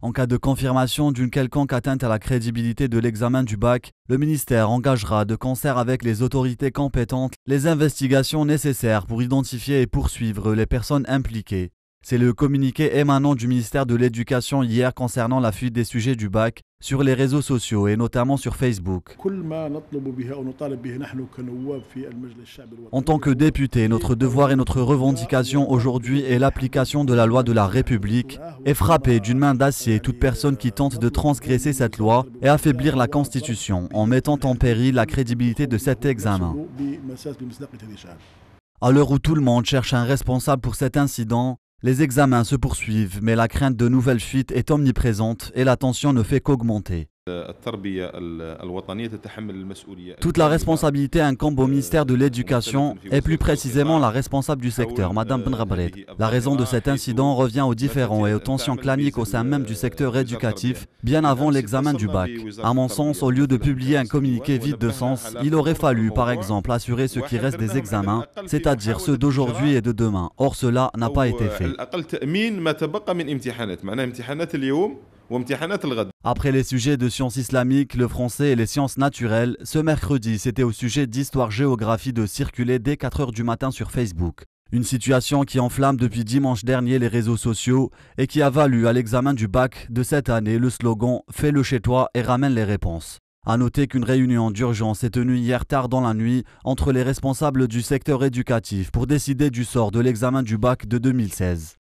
En cas de confirmation d'une quelconque atteinte à la crédibilité de l'examen du bac, le ministère engagera de concert avec les autorités compétentes les investigations nécessaires pour identifier et poursuivre les personnes impliquées. C'est le communiqué émanant du ministère de l'Éducation hier concernant la fuite des sujets du bac sur les réseaux sociaux et notamment sur Facebook. En tant que député, notre devoir et notre revendication aujourd'hui est l'application de la loi de la République et frapper d'une main d'acier toute personne qui tente de transgresser cette loi et affaiblir la Constitution en mettant en péril la crédibilité de cet examen. À l'heure où tout le monde cherche un responsable pour cet incident, les examens se poursuivent, mais la crainte de nouvelles fuites est omniprésente et la tension ne fait qu'augmenter. Toute la responsabilité incombe au ministère de l'Éducation et plus précisément la responsable du secteur, Madame Benrabred. La raison de cet incident revient aux différends et aux tensions claniques au sein même du secteur éducatif, bien avant l'examen du bac. À mon sens, au lieu de publier un communiqué vide de sens, il aurait fallu, par exemple, assurer ce qui reste des examens, c'est-à-dire ceux d'aujourd'hui et de demain. Or, cela n'a pas été fait. Euh, après les sujets de sciences islamiques, le français et les sciences naturelles, ce mercredi, c'était au sujet d'histoire-géographie de circuler dès 4h du matin sur Facebook. Une situation qui enflamme depuis dimanche dernier les réseaux sociaux et qui a valu à l'examen du bac de cette année le slogan Fais-le chez toi et ramène les réponses. A noter qu'une réunion d'urgence est tenue hier tard dans la nuit entre les responsables du secteur éducatif pour décider du sort de l'examen du bac de 2016.